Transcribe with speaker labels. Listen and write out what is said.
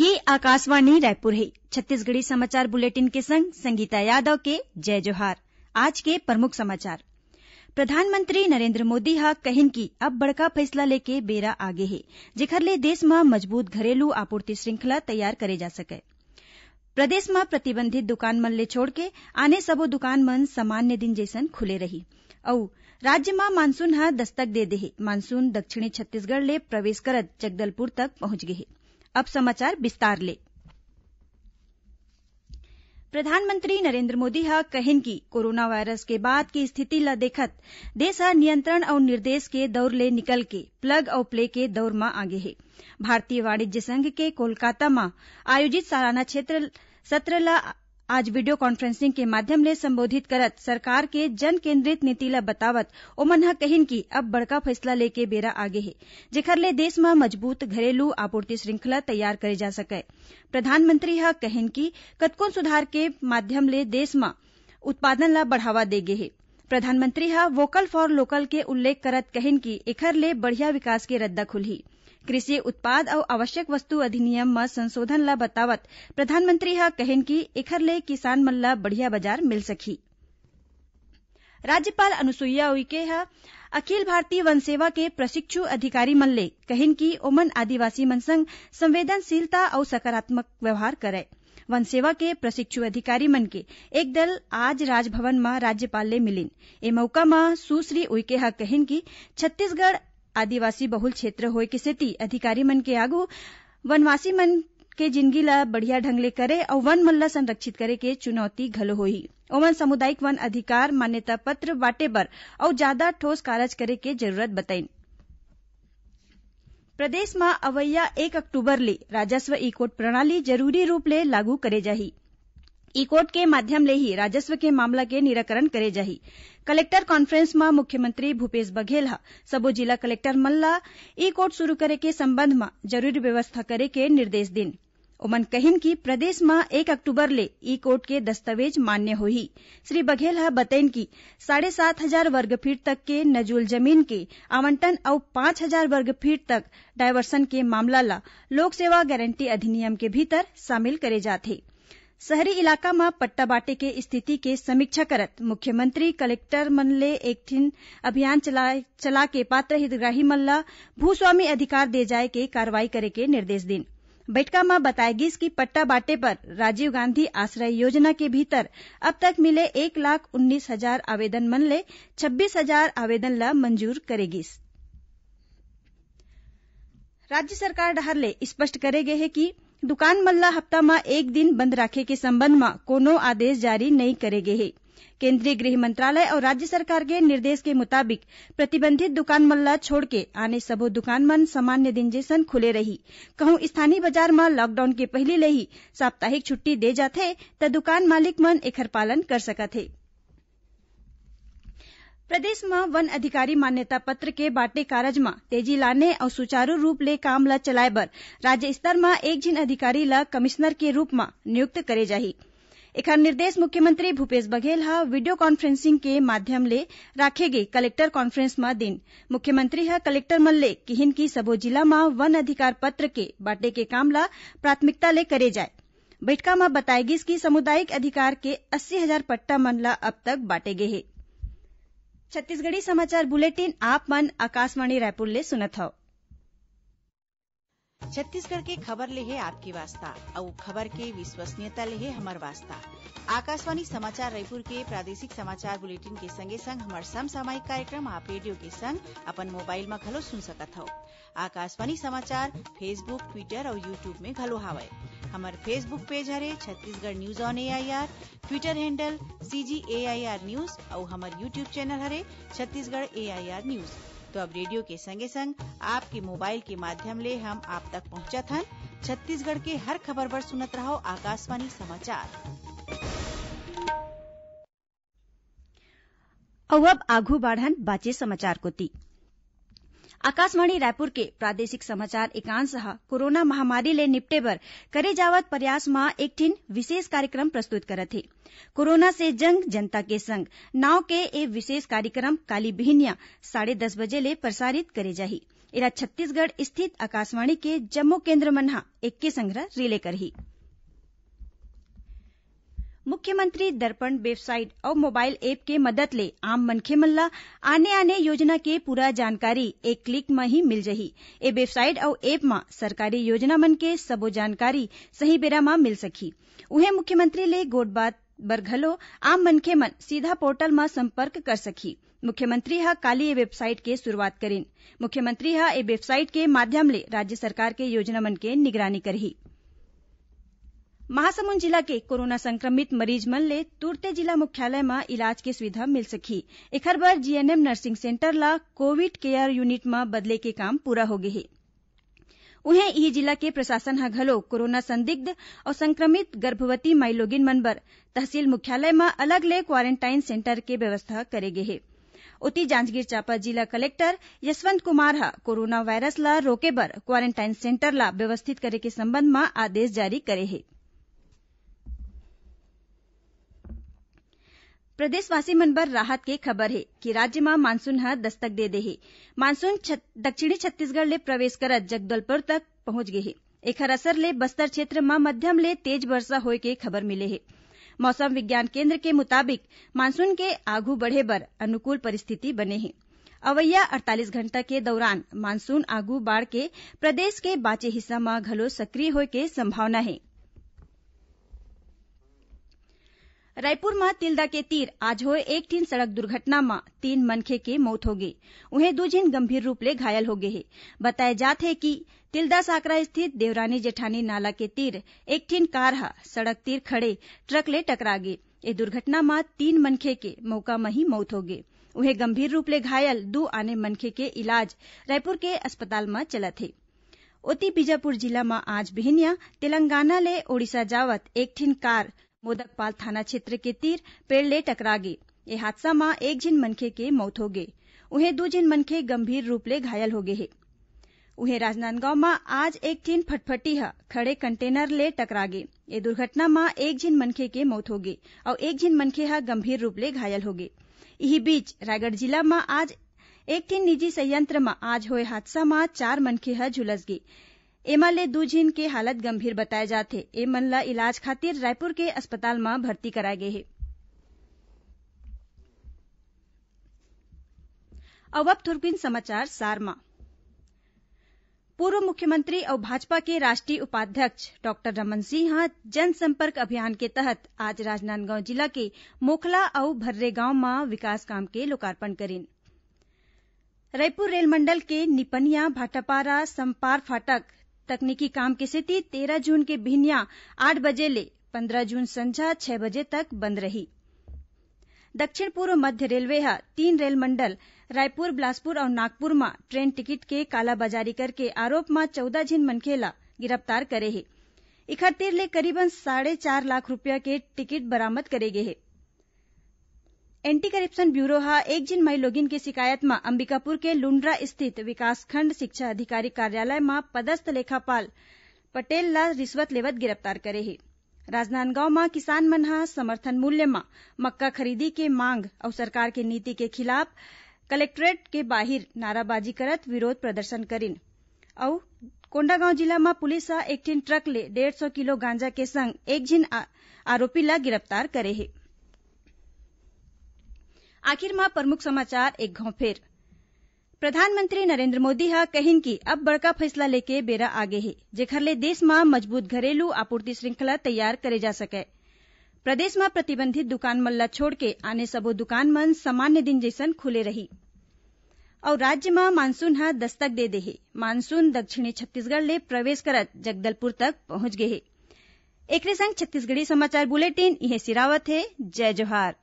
Speaker 1: ये आकाशवाणी रायपुर है छत्तीसगढ़ी समाचार बुलेटिन के संग संगीता यादव के जय जोहार आज के प्रमुख समाचार प्रधानमंत्री नरेंद्र मोदी हा कहिन की अब बड़का फैसला लेके बेरा आगे है जेखर ले देश में मजबूत घरेलू आपूर्ति श्रृंखला तैयार करे जा सके प्रदेश में प्रतिबंधित दुकान मन ले छोड़ के आने सबो दुकान मन सामान्य दिन जैसन खुले रही और राज्य में मानसून हा दस्तक दे दे मानसून दक्षिणी छत्तीसगढ़ ले प्रवेश करत जगदलपुर तक पहुंच गये है अब समाचार विस्तार ले प्रधानमंत्री नरेंद्र मोदी ह कहिन की कोरोना वायरस के बाद की स्थिति ल देखत देश ह नियंत्रण और निर्देश के दौर ले निकल के प्लग और प्ले के दौर में आगे है भारतीय वाणिज्य संघ के कोलकाता में आयोजित सालाना क्षेत्र सत्र ला आज वीडियो कॉन्फ्रेंसिंग के माध्यम ले संबोधित करत सरकार के जन केंद्रित नीति ल बतावत ओमन ह कहिन कि अब बड़का फैसला लेके बेरा आगे हे जेखर ले देश म मजबूत घरेलू आपूर्ति श्रृंखला तैयार करे जा सके प्रधानमंत्री ह कहिन कि कतकोन सुधार के माध्यम ले देश म उत्पादन ल बढ़ावा दे गे हे प्रधानमंत्री ह वोकल फॉर लोकल के उल्लेख करत कहिन कि एखर ले बढ़िया विकास के रद्दा खुलही कृषि उत्पाद अउ आवश्यक वस्तु अधिनियम म संशोधन ल बतावत प्रधानमंत्री ह कहन कि एखर ले किसान मन ल बढ़िया बाजार मिल सकी राज्यपाल अनुसुईया उइके ह अखिल भारतीय वन सेवा के प्रशिक्षु अधिकारी मन ले कहन कि ओमन आदिवासी मन संग संवेदनशीलता और सकारात्मक व्यवहार करे वन सेवा के प्रशिक्षु अधिकारी मन के एक दल आज राजभवन में राज्यपाल ले मिलिन ए मौका में सुश्री उइके ह कहिन कि छत्तीसगढ़ आदिवासी बहुल क्षेत्र के सेती अधिकारी मन के आगू वनवासी मन के जिंदगी ल बढ़िया ढंग ले करे और वन मल्ला संरक्षित करे के चुनौती घलो हो ओमन सामुदायिक वन अधिकार मान्यता पत्र बांटे बर और ज्यादा ठोस कार्य करे के जरूरत बताई प्रदेश में अवैया एक अक्टूबर ले राजस्व ई कोड प्रणाली जरूरी रूप ले लागू करे जाही ई कोर्ट ले ही राजस्व के मामला के निराकरण करे નિરાકરણ कलेक्टर कॉन्फ्रेंस में मुख्यमंत्री भूपेश बघेल हा सबो जिला कलेक्टर मल्ला ई कोर्ट शुरू करे के संबंध में जरूरी व्यवस्था करे के निर्देश दिन उमन कहिन कि प्रदेश में एक अक्टूबर ले ई कोर्ट के दस्तावेज मान्य ही श्री बघेल हा बतेन कि साढ़े सात हजार वर्ग फीट तक के नजूल जमीन के आवंटन और पांच हजार वर्ग फीट तक डायवर्सन के मामला ला लोक सेवा गारंटी अधिनियम के भीतर शामिल करे जाते शहरी इलाका पट्टा શહેરી ઇલાકામાં પદ્ટા બાટેકે સ્થિતિકે સમીક્ષા કરત एक કલેકટર अभियान એકઠીન चला के पात्र हितग्राही मल्ला भूस्वामी अधिकार दे जाए के कार्रवाई करे के निर्देश दिन बताया બતાયગીસ कि पट्टा बाटे पर राजीव गांधी आश्रय योजना के भीतर अब तक मिले एक लाख उन्नीस हजार आवेदन मल्ले छब्बीस हजार आवेदन ला मंजूर करेगी राज्य सरकार डहर ले स्पष्ट गए है कि दुकान मल्ला हफ्ता में एक दिन बंद राखे के संबंध में कोनो आदेश जारी नहीं करे है केंद्रीय गृह मंत्रालय और राज्य सरकार के निर्देश के मुताबिक प्रतिबंधित दुकान मल्ला छोड़ के आने सबो दुकान मन सामान्य दिन जैसन खुले रही कहूं स्थानीय बाजार में लॉकडाउन के पहले ले ही साप्ताहिक छुट्टी दे जाते तो दुकान मालिक मन एखर पालन कर सकते हैं प्रदेश में वन अधिकारी मान्यता पत्र के बांटे कार्य में तेजी लाने और सुचारू रूप ले काम ल चलाए बर राज्य स्तर में एक जिन अधिकारी ल कमिश्नर के रूप में नियुक्त करे जाही एखर निर्देश मुख्यमंत्री भूपेश बघेल ह वीडियो कॉन्फ्रेंसिंग के माध्यम ले राखे गए कलेक्टर कॉन्फ्रेंस में दिन मुख्यमंत्री ह कलेक्टर मन ले किहिन की सबो जिला में वन अधिकार पत्र के बांटे के काम ला प्राथमिकता ले करे जाए बैठका में बताएगी कि सामुदायिक अधिकार के अस्सी हजार पट्टा मन ला अब तक बांटे गए हैं छत्तीसगढ़ी समाचार बुलेटिन आप मन आकाशवाणी रायपुर ले सुनत हो छत्तीसगढ़ के खबर ले है आपकी वास्ता और खबर के विश्वसनीयता ले है हमार वास्ता आकाशवाणी समाचार रायपुर के प्रादेशिक समाचार बुलेटिन के संगे संग हमार समसामयिक कार्यक्रम आप रेडियो के संग अपन मोबाइल में घलो सुन सकत हो आकाशवाणी समाचार फेसबुक ट्विटर और यूट्यूब में घलो हावय हमार फेसबुक पेज हरे Chhattisgarh news on AIR Twitter handle I R news और हमार यूट्यूब चैनल हरे छत्तीसगढ़ एआईआर न्यूज तो अब रेडियो के संगे संग आपके मोबाइल के माध्यम ले हम आप तक पहुँचा था छत्तीसगढ़ के हर खबर पर सुनत रहो आकाशवाणी समाचार अब आगू बढ़न बाचे समाचार ती आकाशवाणी रायपुर के प्रादेशिक समाचार एकांशः कोरोना महामारी ले निपटे पर करे जावत प्रयास एक ठिन विशेष कार्यक्रम प्रस्तुत करत है कोरोना से जंग जनता के संग नाव के ए विशेष कार्यक्रम काली बिहनिया साढ़े दस बजे ले प्रसारित करे जाही इरा छत्तीसगढ़ स्थित आकाशवाणी के जम्मू केन्द्र मनहा एक के संग्रह रिले करही मुख्यमंत्री दर्पण वेबसाइट और मोबाइल ऐप के मदद ले आम मनखे मन आने आने योजना के पूरा जानकारी एक क्लिक में ही मिल जाही ए वेबसाइट और ऐप में सरकारी योजना मन के सबो जानकारी सही बेरा में मिल सकी उन्हें मुख्यमंत्री ले गोट बात बर घलो आम मनखे मन सीधा पोर्टल में संपर्क कर सकी मुख्यमंत्री हा काली ए वेबसाइट के शुरूआत करें मुख्यमंत्री हा ए वेबसाइट के माध्यम ले राज्य सरकार के योजना मन के निगरानी करही महासमुंद जिला के कोरोना संक्रमित मरीज मन ले तुरते जिला मुख्यालय में इलाज की सुविधा मिल सकी इखर बार जीएनएम नर्सिंग सेंटर ला कोविड केयर यूनिट में बदले के काम पूरा हो गए है उन्हें ई जिला के प्रशासन ह घलो कोरोना संदिग्ध और संक्रमित गर्भवती माइलोगिन मन बर तहसील मुख्यालय में अलग ले क्वारेंटाइन सेंटर के व्यवस्था करे गए है ओती जांजगीर चांपा जिला कलेक्टर यशवंत कुमार हा कोरोना वायरस ला रोके बर क्वारेंटाइन सेंटर ला व्यवस्थित करे के संबंध में आदेश जारी करे है प्रदेशवासी मन बर राहत के खबर है कि राज्य में मानसून ह दस्तक दे दे है मानसून दक्षिणी छत्तीसगढ़ ले प्रवेश करत जगदलपुर तक पहुंच गए है एक असर ले बस्तर क्षेत्र में मध्यम ले तेज वर्षा हो के खबर मिले है मौसम विज्ञान केंद्र के मुताबिक मानसून के आगू बढ़े पर अनुकूल परिस्थिति बने हैं अवैया अड़तालीस घंटा के दौरान मानसून आगू बाढ़ के प्रदेश के बाचे हिस्सा में घलो सक्रिय हो के संभावना है रायपुर रायपुरमां तिलदा के तीर आज एक ठीन सड़क दुर्घटना मां तीन मनखे के मौत गई उन्हें दो जिन गंभीर रूप ले घायल गए हे बताए जात है कि तिलदा साकरा स्थित देवरानी जेठानी नाला के तीर एक ठीक कार हा सड़क तीर खड़े ट्रक ले टकरा गे ये दुर्घटना मां तीन मनखे के मौका में ही मौत हो गयी उन्हें गंभीर रूप ले घायल दो आने मनखे के इलाज रायपुर के अस्पताल में चला थे ओती बीजापुर जिला में आज बिहनिया तेलंगाना ले ओडिशा जावत एक ठीन कार मोदकपाल थाना क्षेत्र के तीर पेड़ ले टकरागे ए हादसा मां एक झिन मनखे के हो होगे उन्हें दो झिन मनखे गंभीर रूप ले घायल हो गए उन्हें राजनांदगांव में आज एक टीन फटफटी है खड़े कंटेनर ले टकरा टकरागे ये दुर्घटना में एक झिन मनखे के मौत हो गई और एक झिन मनखे है गंभीर रूप ले घायल हो गए इसी बीच रायगढ़ जिला में आज एक टीन निजी संयंत्र में आज हुए हादसा में चार मनखे है झुलस गई ले दू झीन के हालत गंभीर बताए जाते एमन ला इलाज खातिर रायपुर के अस्पताल में भर्ती कराए गए हे अब अब थुरपिन समाचार सारमा पूर्व मुख्यमंत्री और भाजपा के राष्ट्रीय उपाध्यक्ष डॉक्टर रमन सिंह जनसंपर्क अभियान के तहत आज राजनांदगांव जिला के मोखला और भर्रे गांव में विकास काम के लोकार्पण करें रायपुर रेल मंडल के निपनिया भाटापारा संपार फाटक तकनीकी काम की स्थिति तेरह जून के बिहनिया आठ बजे ले पंद्रह जून संझा छह बजे तक बंद रही दक्षिण पूर्व मध्य रेलवे ह तीन मंडल रायपुर बिलासपुर और नागपुर म ट्रेन टिकट के कालाबाजारी करके आरोप म चौदह जिन मनखे गिरफ्तार करे है इकहत्तर ले करीबन साढ़े चार लाख रुपया के टिकट बरामद करे गए हैं एंटी करप्शन ब्यूरो हा एक जिन लोगिन की शिकायत में अंबिकापुर के लुंड्रा स्थित विकासखंड शिक्षा अधिकारी कार्यालय में पदस्थ लेखापाल पटेल ला रिश्वत लेवत गिरफ्तार करे हे राजनांदगांव में किसान मन समर्थन मूल्य में मक्का खरीदी के मांग और सरकार के नीति के खिलाफ कलेक्ट्रेट के बाहर नाराबाजी करत विरोध प्रदर्शन करिन और कोंडागांव जिला में पुलिस एक ट्रक ले डेढ़ सौ किलो गांजा के संग एक झिन आरोपी ला गिरफ्तार करे हे आखिर मां प्रमुख समाचार एक घांव फिर प्रधानमंत्री नरेंद्र मोदी ह कहिन कि अब बड़का फैसला लेके बेरा आगे हे जेखर ले देश म मजबूत घरेलू आपूर्ति श्रृंखला तैयार करे जा सके प्रदेश में प्रतिबंधित दुकान मन ल छोड़ के आने सबो दुकान मन सामान्य दिन जैसन खुले रही और राज्य मा मानसून हा दस्तक दे दे मानसून दक्षिणी छत्तीसगढ़ ले प्रवेश करत जगदलपुर तक पहुंच गये हे एकरे संग छत्तीसगढ़ी समाचार बुलेटिन यह सिरावत है जय जोहार